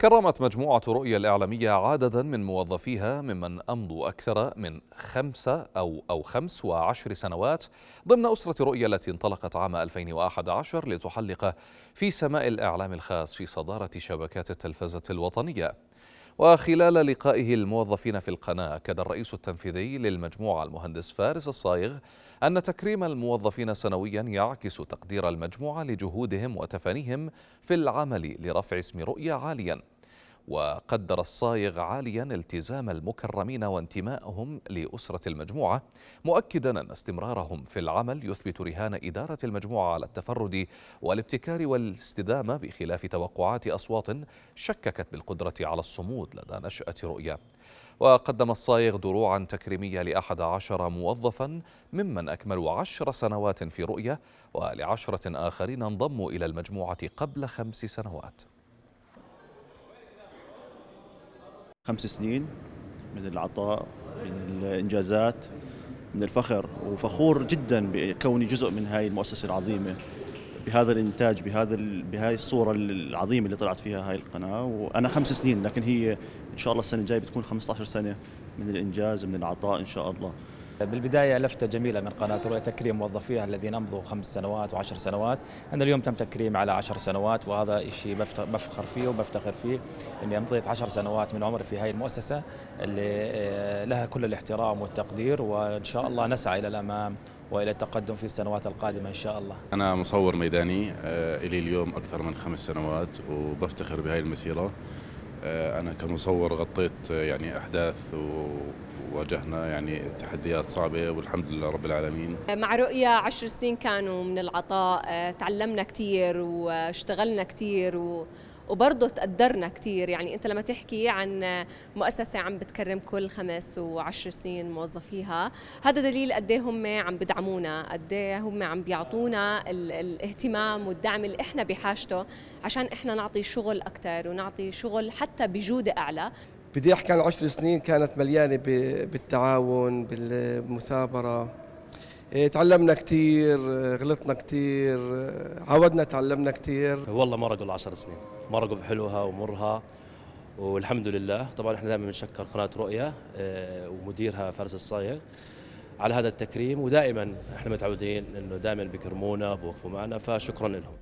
كرمت مجموعة رؤية الإعلامية عددا من موظفيها ممن أمضوا أكثر من خمسة أو أو خمس وعشر سنوات ضمن أسرة رؤية التي انطلقت عام 2011 لتحلق في سماء الإعلام الخاص في صدارة شبكات التلفزة الوطنية وخلال لقائه الموظفين في القناة أكد الرئيس التنفيذي للمجموعة المهندس فارس الصايغ أن تكريم الموظفين سنويا يعكس تقدير المجموعة لجهودهم وتفانيهم في العمل لرفع اسم رؤية عاليا وقدر الصايغ عاليا التزام المكرمين وانتمائهم لأسرة المجموعة مؤكدا أن استمرارهم في العمل يثبت رهان إدارة المجموعة على التفرد والابتكار والاستدامة بخلاف توقعات أصوات شككت بالقدرة على الصمود لدى نشأة رؤية وقدم الصايغ دروعا تكريمية لأحد عشر موظفا ممن أكملوا عشر سنوات في رؤية ولعشرة آخرين انضموا إلى المجموعة قبل خمس سنوات خمس سنين من العطاء من الإنجازات من الفخر وفخور جدا بكوني جزء من هاي المؤسسة العظيمة بهذا الإنتاج بهذا بهاي الصورة العظيمة اللي طلعت فيها هاي القناة وأنا خمس سنين لكن هي إن شاء الله السنة الجاية بتكون 15 سنة من الإنجاز من العطاء إن شاء الله بالبداية لفتة جميلة من قناة رؤية تكريم موظفيها الذين أمضوا خمس سنوات وعشر سنوات أنا اليوم تم تكريم على عشر سنوات وهذا شيء بفخر فيه وبفتخر فيه أني أمضيت عشر سنوات من عمري في هذه المؤسسة اللي آه، لها كل الاحترام والتقدير وإن شاء الله نسعى إلى الأمام والى التقدم في السنوات القادمه ان شاء الله. انا مصور ميداني آه، الي اليوم اكثر من خمس سنوات وبفتخر بهذه المسيره. آه، انا كمصور غطيت آه، يعني احداث وواجهنا يعني تحديات صعبه والحمد لله رب العالمين مع رؤيا عشر سنين كانوا من العطاء آه، تعلمنا كثير واشتغلنا كثير و وبرضه تقدرنا كثير يعني انت لما تحكي عن مؤسسه عم بتكرم كل خمس وعشر سنين موظفيها هذا دليل قد ايه هم عم بدعمونا قد ايه هم عم بيعطونا الاهتمام والدعم اللي احنا بحاجته عشان احنا نعطي شغل اكثر ونعطي شغل حتى بجوده اعلى بدي احكي عن عشر سنين كانت مليانه بالتعاون بالمثابره إيه، تعلمنا كثير إيه، غلطنا كثير إيه، عودنا تعلمنا كثير والله مرقوا العشر سنين مرقوا بحلوها ومرها والحمد لله طبعا احنا دائما بنشكر قناه رؤيا ومديرها فارس الصايغ على هذا التكريم ودائما احنا متعودين انه دائما بكرمونا بوقفوا معنا فشكرا لهم